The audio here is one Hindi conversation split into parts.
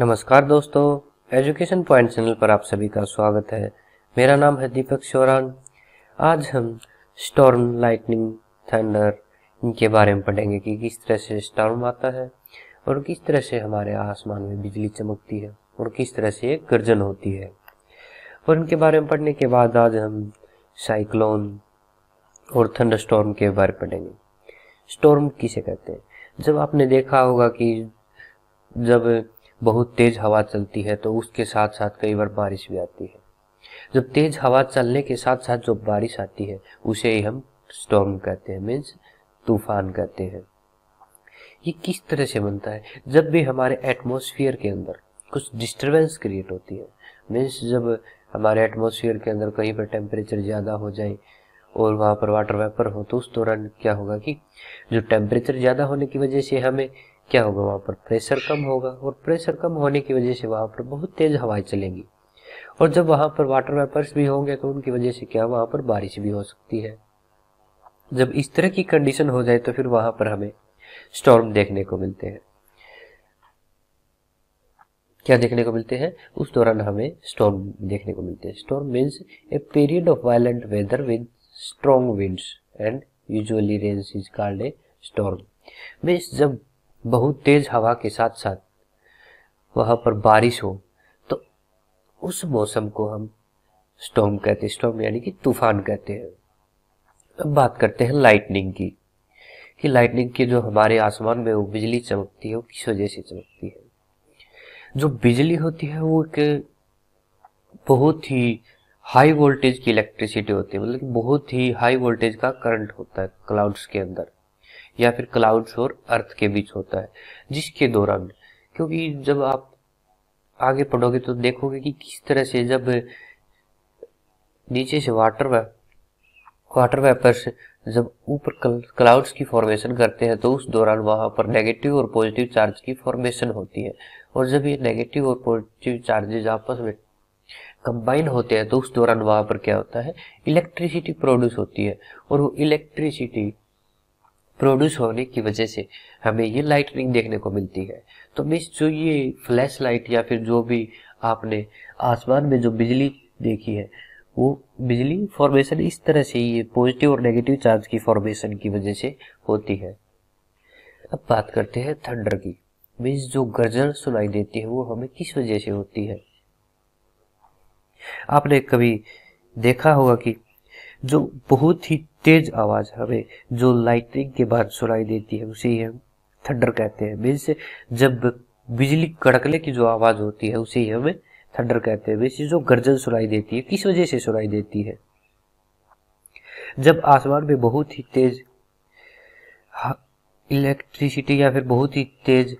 नमस्कार दोस्तों एजुकेशन पॉइंट चैनल पर आप सभी का स्वागत है मेरा नाम है दीपक शोरान आज हम स्टॉर्म लाइटनिंग थंडर इनके बारे में पढ़ेंगे कि किस तरह से स्टॉर्म आता है और किस तरह से हमारे आसमान में बिजली चमकती है और किस तरह से गर्जन होती है और इनके बारे में पढ़ने के बाद आज हम साइक्लोन और थंडर स्टॉर्म के बारे में पढ़ेंगे स्टॉर्म किसे कहते हैं जब आपने देखा होगा कि जब बहुत तेज़ हवा चलती है तो उसके साथ साथ कई बार बारिश भी आती है जब तेज़ हवा चलने के साथ साथ जो बारिश आती है उसे ही हम स्टॉर्म कहते हैं मीन्स तूफान कहते हैं ये किस तरह से बनता है जब भी हमारे एटमोसफियर के अंदर कुछ डिस्टरबेंस क्रिएट होती है मीन्स जब हमारे एटमोसफियर के अंदर कहीं पर टेम्परेचर ज़्यादा हो जाए और वहाँ पर वाटर वेपर हो तो उस दौरान क्या होगा कि जो टेम्परेचर ज़्यादा होने की वजह से हमें क्या होगा वहाँ पर प्रेशर कम होगा और प्रेशर कम होने की वजह से वहाँ पर बहुत तेज़ हवाएं चलेंगी और जब वहाँ पर वाटर वेपर्स भी होंगे तो उनकी वजह से क्या वहाँ पर बारिश भी हो सकती है जब इस तरह की कंडीशन हो जाए तो फिर वहाँ पर हमें स्टॉर्म देखने को मिलते हैं क्या देखने को मिलते हैं उस दौरान हमें स्टॉर्म देखने को मिलते हैं storm means a period of violent weather with strong winds and usually rains is called a storm means जब बहुत तेज़ हवा के साथ साथ वहां पर बारिश हो तो उस मौसम को हम स्टॉम कहते हैं स्टॉम यानी कि तूफान कहते हैं अब बात करते हैं लाइटनिंग की कि लाइटनिंग की जो हमारे आसमान में वो बिजली चमकती है वो किस वजह से चमकती है जो बिजली होती है वो एक बहुत ही हाई वोल्टेज की इलेक्ट्रिसिटी होती है मतलब कि बहुत ही हाई वोल्टेज का करंट होता है क्लाउड्स के अंदर या फिर क्लाउड्स और अर्थ के बीच होता है जिसके दौरान क्योंकि जब आप आगे पढ़ोगे तो देखोगे कि किस तरह से जब नीचे से वाटर वे वाटर वेपर्स जब ऊपर क्लाउड्स की फॉर्मेशन करते हैं तो उस दौरान वहां पर नेगेटिव और पॉजिटिव चार्ज की फॉर्मेशन होती है और जब ये नेगेटिव और पॉजिटिव चार्जेज आपस में कंबाइन होते हैं तो उस दौरान वहां पर क्या होता है इलेक्ट्रिसिटी प्रोड्यूस होती है और वो इलेक्ट्रिसिटी प्रोड्यूस होने की वजह से हमें ये लाइटनिंग देखने को मिलती है तो मिस जो ये फ्लैश लाइट या फिर जो भी आपने आसमान में जो बिजली देखी है वो बिजली फॉर्मेशन इस तरह से ये पॉजिटिव और नेगेटिव चार्ज की फॉर्मेशन की वजह से होती है अब बात करते हैं थंडर की मीन्स जो गर्जन सुनाई देती है वो हमें किस वजह से होती है आपने कभी देखा होगा कि जो बहुत ही तेज आवाज़ हमें जो लाइटनिंग के बाद सुनाई देती है उसे हम थंडर कहते हैं मीन्स जब बिजली कड़कने की जो आवाज़ होती है उसे ही हमें थंडर कहते हैं मीन्स जो गर्जन सुनाई देती है किस वजह से सुनाई देती है जब आसमान में बहुत ही तेज इलेक्ट्रिसिटी या फिर बहुत ही तेज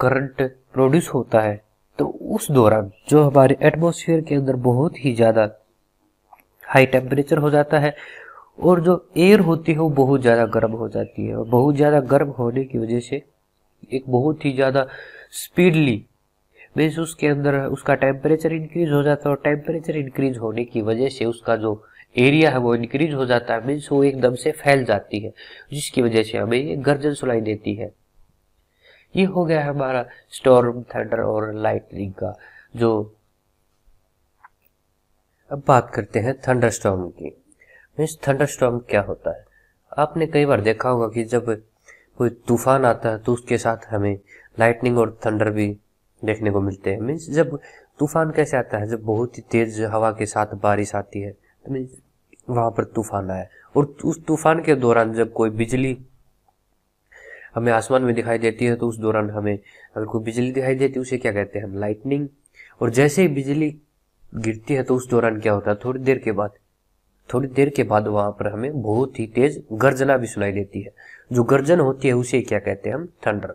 करंट प्रोड्यूस होता है तो उस दौरान जो हमारे एटमॉस्फेयर के अंदर बहुत ही ज़्यादा हाई टेम्परेचर हो जाता है और जो एयर होती है वो बहुत ज़्यादा गर्म हो जाती है और बहुत ज़्यादा गर्म होने की वजह से एक बहुत ही ज़्यादा स्पीडली मीन्स उसके अंदर उसका टेम्परेचर इंक्रीज हो जाता है और टेम्परेचर इंक्रीज होने की वजह से उसका जो एरिया है वो इंक्रीज हो जाता है मीन्स वो एकदम से फैल जाती है जिसकी वजह से हमें ये गर्जन सुनाई देती है ये हो गया हमारा स्टॉर्म थंडर और लाइटनिंग का जो अब बात करते हैं थंडरस्टॉर्म की मीन्स थंडरस्टॉर्म क्या होता है आपने कई बार देखा होगा कि जब कोई तूफान आता है तो उसके साथ हमें लाइटनिंग और थंडर भी देखने को मिलते हैं मीन्स जब तूफान कैसे आता है जब बहुत ही तेज हवा के साथ बारिश आती है तो मीन्स वहां पर तूफान आया और उस तूफान के दौरान जब कोई बिजली हमें आसमान में दिखाई देती है तो उस दौरान हमें अगर कोई बिजली दिखाई देती है उसे क्या कहते हैं हम लाइटनिंग और जैसे ही बिजली गिरती है तो उस दौरान क्या होता है थोड़ी देर के बाद थोड़ी देर के बाद वहां पर हमें बहुत ही तेज गर्जना भी सुनाई देती है जो गर्जन होती है उसे क्या कहते हैं हम थंडर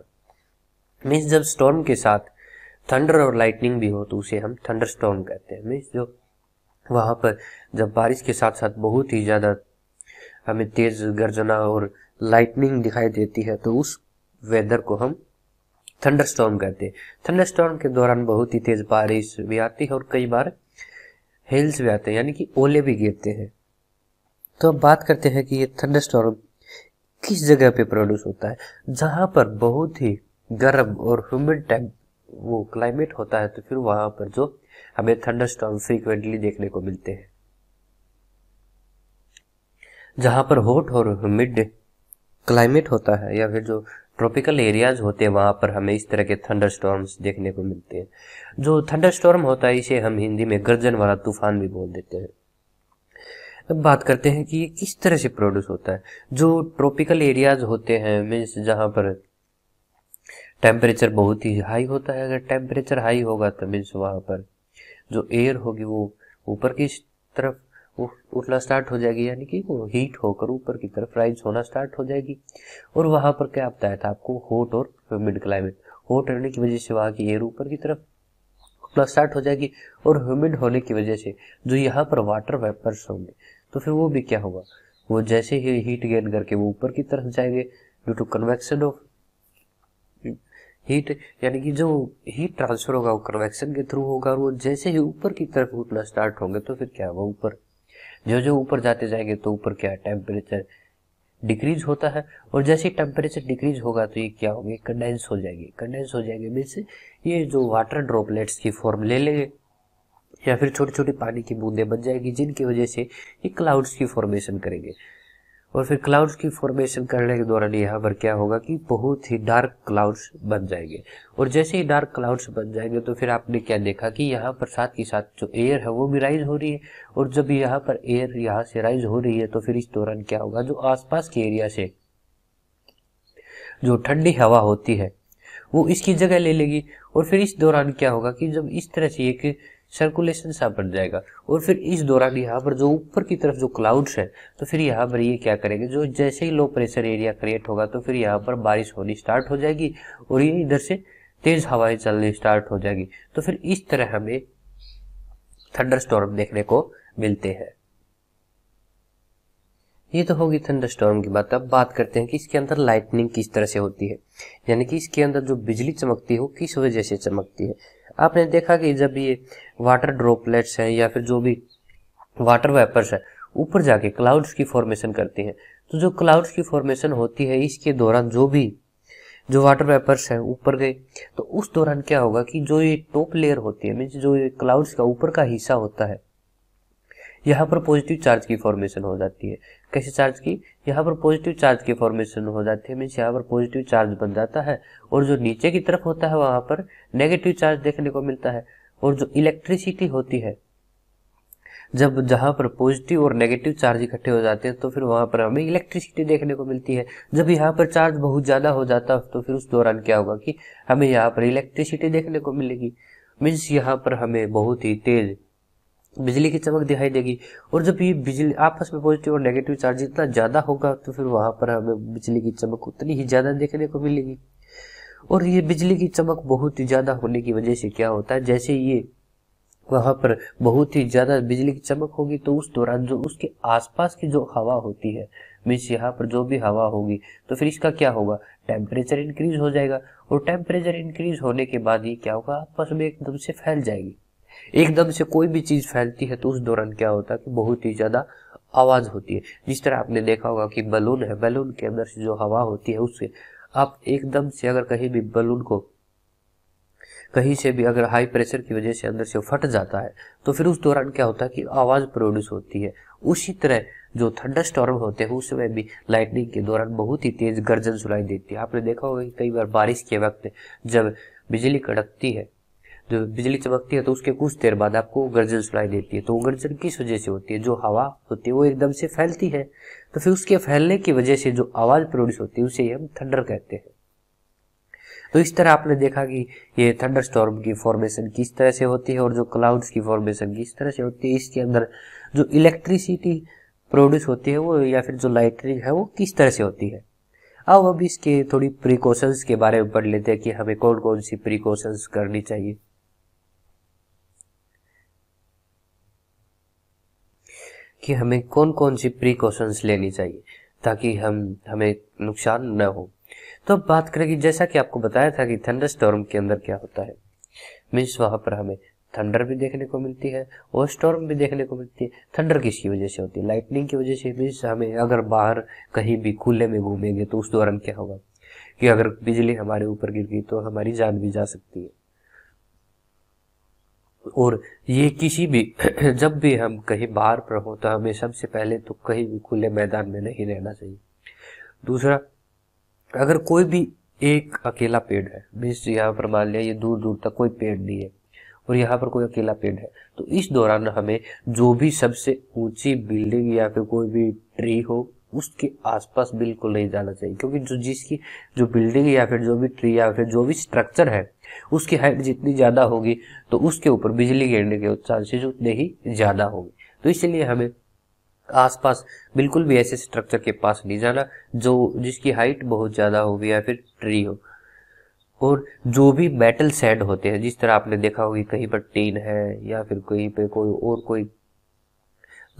मीन्स जब स्टॉर्म के साथ थंडर और लाइटनिंग भी हो तो उसे हम थंडर स्टॉर्म कहते हैं मीन्स जो वहां पर जब बारिश के साथ साथ बहुत ही ज़्यादा हमें तेज गर्जना और लाइटनिंग दिखाई देती है तो उस वेदर को हम थंडर स्टॉर्म कहते हैं थंडर स्टॉर्म के दौरान बहुत ही तेज बारिश भी आती है और कई बार हिल्स भी आते हैं यानी कि ओले भी गिरते हैं तो अब बात करते हैं कि ये थंडरस्टॉर्म किस जगह पे प्रोड्यूस होता है जहाँ पर बहुत ही गर्म और ह्यूमिड टाइप वो क्लाइमेट होता है तो फिर वहाँ पर जो हमें थंडरस्टॉर्म फ्रीक्वेंटली देखने को मिलते हैं जहाँ पर हॉट और ह्यूमिड क्लाइमेट होता है या फिर जो ट्रॉपिकल एरियाज होते हैं वहाँ पर हमें इस तरह के थंडर स्टॉर्म्स देखने को मिलते हैं जो थंडर स्टॉर्म होता है इसे हम हिंदी में गर्जन वाला तूफान भी बोल देते हैं अब बात करते हैं कि ये किस तरह से प्रोड्यूस होता है जो ट्रॉपिकल एरियाज होते हैं मीन्स जहाँ पर टेम्परेचर बहुत ही हाई होता है अगर टेम्परेचर हाई होगा तो मीन्स वहाँ पर जो एयर होगी वो ऊपर की तरफ उठना स्टार्ट हो जाएगी यानी कि वो हीट होकर ऊपर की तरफ राइज होना स्टार्ट हो जाएगी और वहाँ पर क्या बताया था आपको हॉट और ह्यूमिड क्लाइमेट हॉट रहने की वजह से वहाँ की एयर ऊपर की तरफ उठना स्टार्ट हो जाएगी और ह्यूमिड होने की वजह से जो यहाँ पर वाटर वेपर्स होंगे तो फिर वो भी क्या होगा वो जैसे ही हीट गेन करके वो ऊपर की तरफ जाएंगे due to convection of heat यानी कि जो हीट ट्रांसफर होगा वो कन्वेक्शन के थ्रू होगा और वो जैसे ही ऊपर की तरफ उठना स्टार्ट होंगे तो फिर क्या होगा ऊपर जो जो ऊपर जाते जाएंगे तो ऊपर क्या टेम्परेचर डिक्रीज होता है और जैसे ही टेम्परेचर डिक्रीज होगा तो ये क्या होगी कंडेंस हो जाएगी कंडेंस हो जाएगी मीन्स ये जो वाटर ड्रॉपलेट्स की फॉर्म ले लेंगे या फिर छोटी छोटी पानी की बूंदें बन जाएगी जिनकी वजह से ये क्लाउड्स की फॉर्मेशन करेंगे और फिर क्लाउड्स की फॉर्मेशन करने के दौरान यहाँ पर क्या होगा कि बहुत ही डार्क क्लाउड्स बन जाएंगे और जैसे ही डार्क क्लाउड्स बन जाएंगे तो फिर आपने क्या देखा कि यहाँ पर साथ ही साथ जो एयर है वो भी राइज हो रही है और जब यहाँ पर एयर यहाँ से राइज हो रही है तो फिर इस दौरान क्या होगा जो आसपास के एरिया से जो ठंडी हवा होती है वो इसकी जगह ले लेगी और फिर इस दौरान क्या होगा कि जब इस तरह से एक सर्कुलेशन सा बन जाएगा और फिर इस दौरान यहाँ पर जो ऊपर की तरफ जो क्लाउड्स है तो फिर यहाँ पर ये क्या करेंगे जो जैसे ही लो प्रेशर एरिया क्रिएट होगा तो फिर यहाँ पर बारिश होनी स्टार्ट हो जाएगी और ये इधर से तेज हवाएं चलनी स्टार्ट हो जाएगी तो फिर इस तरह हमें थंडर स्टॉर्म देखने को मिलते हैं ये तो होगी थंडर स्टॉर्म की बात अब बात करते हैं कि इसके अंदर लाइटनिंग किस तरह से होती है यानी कि इसके अंदर जो बिजली चमकती है वो किस वजह से चमकती है आपने देखा कि जब ये वाटर ड्रॉपलेट्स हैं या फिर जो भी वाटर वेपर्स है ऊपर जाके क्लाउड्स की फॉर्मेशन करती हैं तो जो क्लाउड्स की फॉर्मेशन होती है इसके दौरान जो भी जो वाटर वेपर्स हैं ऊपर गए तो उस दौरान क्या होगा कि जो ये टॉप लेयर होती है मीन्स जो ये क्लाउड्स का ऊपर का हिस्सा होता है यहाँ पर पॉजिटिव चार्ज की फॉर्मेशन हो जाती है कैसे चार्ज की यहाँ पर पॉजिटिव चार्ज की फॉर्मेशन हो जाती है मीन्स यहाँ पर पॉजिटिव चार्ज बन जाता है और जो नीचे की तरफ होता है वहां पर नेगेटिव चार्ज देखने को मिलता है और जो इलेक्ट्रिसिटी होती है जब जहां पर पॉजिटिव और नेगेटिव चार्ज इकट्ठे हो जाते हैं तो फिर वहां पर हमें इलेक्ट्रिसिटी देखने को मिलती है जब यहाँ पर चार्ज बहुत ज़्यादा हो जाता है तो फिर उस दौरान क्या होगा कि हमें यहाँ पर इलेक्ट्रिसिटी देखने को मिलेगी मीन्स यहाँ पर हमें बहुत ही तेज़ बिजली की चमक दिखाई देगी और जब ये बिजली आपस में पॉजिटिव और नेगेटिव चार्ज इतना ज़्यादा होगा तो फिर वहाँ पर हमें बिजली की चमक उतनी ही ज़्यादा देखने को मिलेगी और ये बिजली की चमक बहुत ही ज़्यादा होने की वजह से क्या होता है जैसे ये वहाँ पर बहुत ही ज़्यादा बिजली की चमक होगी तो उस दौरान जो उसके आसपास की जो हवा होती है मीन्स यहाँ पर जो भी हवा होगी तो फिर इसका क्या होगा टेम्परेचर इंक्रीज हो जाएगा और टेम्परेचर इंक्रीज होने के बाद ये क्या होगा आपस में एकदम से फैल जाएगी एकदम से कोई भी चीज़ फैलती है तो उस दौरान क्या होता है कि बहुत ही ज़्यादा आवाज़ होती है जिस तरह आपने देखा होगा कि बलून है बलून के अंदर से जो हवा होती है उससे आप एकदम से अगर कहीं भी बलून को कहीं से भी अगर हाई प्रेशर की वजह से अंदर से फट जाता है तो फिर उस दौरान क्या होता है कि आवाज़ प्रोड्यूस होती है उसी तरह जो थंडर स्टॉर्म होते हैं उसमें भी लाइटनिंग के दौरान बहुत ही तेज़ गर्जन सुनाई देती है आपने देखा होगा कि कई बार बारिश के वक्त जब बिजली कड़कती है जो बिजली चमकती है तो उसके कुछ देर बाद आपको गर्जन सुनाई देती है तो वो गर्जन किस वजह से होती है जो हवा होती है वो एकदम से फैलती है तो फिर उसके फैलने की वजह से जो आवाज़ प्रोड्यूस होती है उसे हम थंडर कहते हैं तो इस तरह आपने देखा कि ये थंडर स्टॉर्म की फॉर्मेशन किस तरह से होती है और जो क्लाउड्स की फॉर्मेशन किस तरह से होती है इसके अंदर जो इलेक्ट्रिसिटी प्रोड्यूस होती है वो या फिर जो लाइटनिंग है वो किस तरह से होती है अब अब इसके थोड़ी प्रिकॉशंस के बारे में पढ़ लेते हैं कि हमें कौन कौन सी प्रिकॉशंस करनी चाहिए कि हमें कौन कौन सी प्रिकॉशंस लेनी चाहिए ताकि हम हमें नुकसान न हो तो अब बात करेंगे जैसा कि आपको बताया था कि थंडर स्टॉर्म के अंदर क्या होता है मीन्स वहां पर हमें थंडर भी देखने को मिलती है और स्टॉर्म भी देखने को मिलती है थंडर किसकी वजह से होती है लाइटनिंग की वजह से मीन्स हमें अगर बाहर कहीं भी खुले में घूमेंगे तो उस दौरान क्या होगा कि अगर बिजली हमारे ऊपर गिर गई तो हमारी जान भी जा सकती है और ये किसी भी जब भी हम कहीं बाहर पर हो तो हमें सबसे पहले तो कहीं भी खुले मैदान में नहीं रहना चाहिए दूसरा अगर कोई भी एक अकेला पेड़ है मीन्स यहाँ पर मान लिया ये दूर दूर तक कोई पेड़ नहीं है और यहाँ पर कोई अकेला पेड़ है तो इस दौरान हमें जो भी सबसे ऊंची बिल्डिंग या फिर कोई भी ट्री हो उसके आसपास बिल्कुल नहीं जाना चाहिए क्योंकि जो जिसकी जो बिल्डिंग या फिर जो भी ट्री या फिर जो भी स्ट्रक्चर है उसकी हाइट जितनी ज़्यादा होगी तो उसके ऊपर बिजली गिरने के चांसेज उतने ही ज़्यादा होगी तो इसलिए हमें आसपास बिल्कुल भी ऐसे स्ट्रक्चर के पास नहीं जाना जो जिसकी हाइट बहुत ज़्यादा होगी या फिर ट्री हो और जो भी मेटल सैंड होते हैं जिस तरह आपने देखा होगी कहीं पर टीन है या फिर कहीं पे कोई और कोई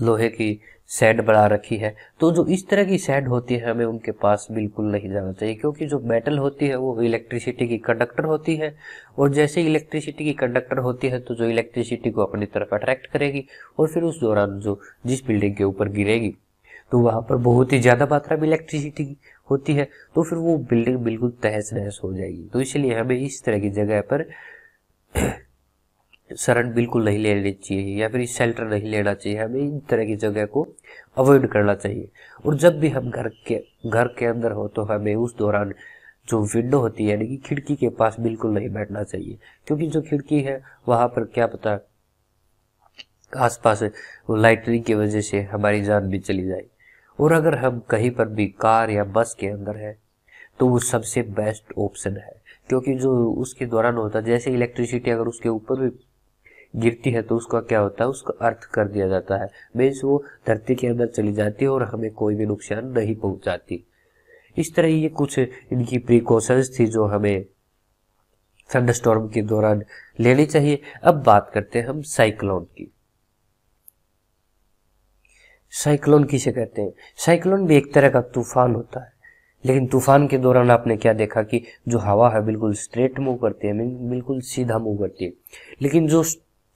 लोहे की सेट बढ़ा रखी है तो जो इस तरह की सेट होती है हमें उनके पास बिल्कुल नहीं जाना चाहिए क्योंकि जो मेटल होती है वो इलेक्ट्रिसिटी की कंडक्टर होती है और जैसे इलेक्ट्रिसिटी की कंडक्टर होती है तो जो इलेक्ट्रिसिटी को अपनी तरफ अट्रैक्ट करेगी और फिर उस दौरान जो जिस बिल्डिंग के ऊपर गिरेगी तो वहाँ पर बहुत ही ज़्यादा मात्रा में इलेक्ट्रिसिटी होती है तो फिर वो बिल्डिंग बिल्कुल तहस नहस हो जाएगी तो इसलिए हमें इस तरह की जगह पर शरण बिल्कुल नहीं लेनी चाहिए या फिर शेल्टर नहीं लेना चाहिए हमें इन तरह की जगह को अवॉइड करना चाहिए और जब भी हम घर के घर के अंदर हो तो हमें उस दौरान जो विंडो होती है यानी कि खिड़की के पास बिल्कुल नहीं बैठना चाहिए क्योंकि जो खिड़की है वहाँ पर क्या पता आसपास लाइटनिंग की वजह से हमारी जान भी चली जाए और अगर हम कहीं पर भी कार या बस के अंदर है तो वो सबसे बेस्ट ऑप्शन है क्योंकि जो उसके दौरान होता है जैसे इलेक्ट्रिसिटी अगर उसके ऊपर भी गिरती है तो उसका क्या होता है उसका अर्थ कर दिया जाता है मीन्स वो धरती के अंदर चली जाती है और हमें कोई भी नुकसान नहीं पहुंचाती इस तरह ये कुछ इनकी प्रिकॉशंस थी जो हमें थंडरस्टॉर्म के दौरान लेनी चाहिए अब बात करते हैं हम साइक्लोन की साइक्लोन किसे कहते हैं साइक्लोन भी एक तरह का तूफान होता है लेकिन तूफान के दौरान आपने क्या देखा कि जो हवा है बिल्कुल स्ट्रेट मूव करती है बिल्कुल सीधा मूव करती है लेकिन जो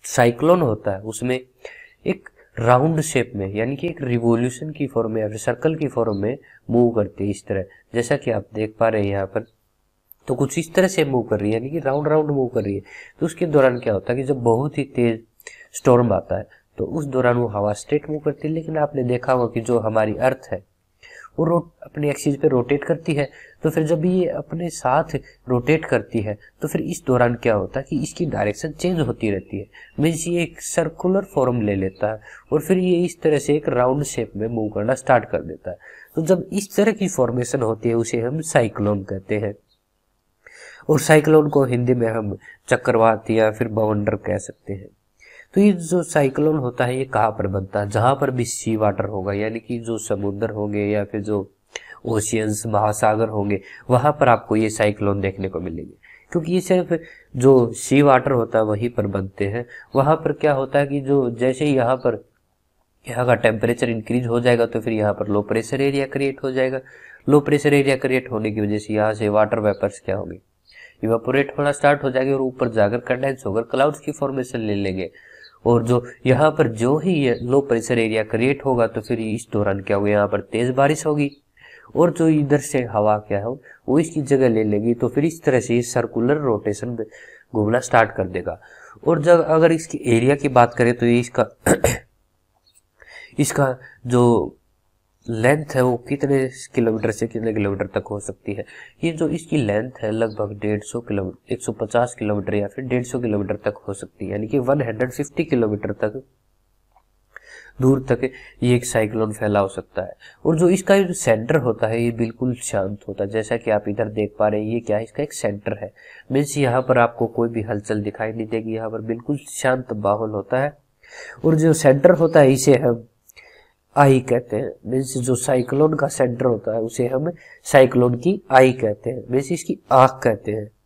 साइक्लोन होता है उसमें एक राउंड शेप में यानी कि एक रिवोल्यूशन की फॉर्म में या फिर सर्कल की फॉर्म में मूव करती है इस तरह जैसा कि आप देख पा रहे हैं यहाँ पर तो कुछ इस तरह से मूव कर रही है यानी कि राउंड राउंड मूव कर रही है तो उसके दौरान क्या होता है कि जब बहुत ही तेज स्टॉर्म आता है तो उस दौरान वो हवा स्ट्रेट मूव करती है लेकिन आपने देखा होगा कि जो हमारी अर्थ है वो रोट अपने एक्सिस पे रोटेट करती है तो फिर जब ये अपने साथ रोटेट करती है तो फिर इस दौरान क्या होता है कि इसकी डायरेक्शन चेंज होती रहती है मीन्स ये एक सर्कुलर फॉर्म ले लेता है और फिर ये इस तरह से एक राउंड शेप में मूव करना स्टार्ट कर देता है तो जब इस तरह की फॉर्मेशन होती है उसे हम साइक्लोन कहते हैं और साइक्लोन को हिंदी में हम चक्रवात या फिर बवंडर कह सकते हैं तो ये जो साइक्लोन होता है ये कहाँ पर बनता है जहाँ पर भी सी वाटर होगा यानी कि जो समुद्र होंगे या फिर जो ओशियंस महासागर होंगे वहाँ पर आपको ये साइक्लोन देखने को मिलेंगे क्योंकि ये सिर्फ जो सी वाटर होता है वहीं पर बनते हैं वहाँ पर क्या होता है कि जो जैसे ही यहाँ पर यहाँ का टेम्परेचर इंक्रीज हो जाएगा तो फिर यहाँ पर लो प्रेशर एरिया क्रिएट हो जाएगा लो प्रेशर एरिया क्रिएट होने की वजह से यहाँ से वाटर वेपर्स क्या होंगे इवेपोरेट होना स्टार्ट हो जाएगा और ऊपर जाकर कंडेंस होकर क्लाउड्स की फॉर्मेशन ले लेंगे ले और जो यहाँ पर जो ही ये लो प्रेशर एरिया क्रिएट होगा तो फिर इस दौरान क्या होगा यहाँ पर तेज़ बारिश होगी और जो इधर से हवा क्या है वो इसकी जगह ले लेगी तो फिर इस तरह से ये सर्कुलर रोटेशन घूमना स्टार्ट कर देगा और जब अगर इसकी एरिया की बात करें तो ये इसका इसका जो लेंथ है वो कितने किलोमीटर से कितने किलोमीटर तक हो सकती है ये जो इसकी लेंथ है लगभग डेढ़ सौ किलोमीटर एक सौ पचास किलोमीटर या फिर डेढ़ सौ किलोमीटर तक हो सकती है यानी कि वन हंड्रेड फिफ्टी किलोमीटर तक दूर तक ये एक साइक्लोन फैला हो सकता है और जो इसका जो सेंटर होता है ये बिल्कुल शांत होता है जैसा कि आप इधर देख पा रहे हैं ये क्या है इसका एक सेंटर है मीन्स यहाँ पर आपको कोई भी हलचल दिखाई नहीं देगी यहाँ पर बिल्कुल शांत माहौल होता है और जो सेंटर होता है इसे हम आई कहते हैं मीन्स जो साइक्लोन का सेंटर होता है उसे हम साइक्लोन की आई कहते हैं मीन्स इसकी आख कहते हैं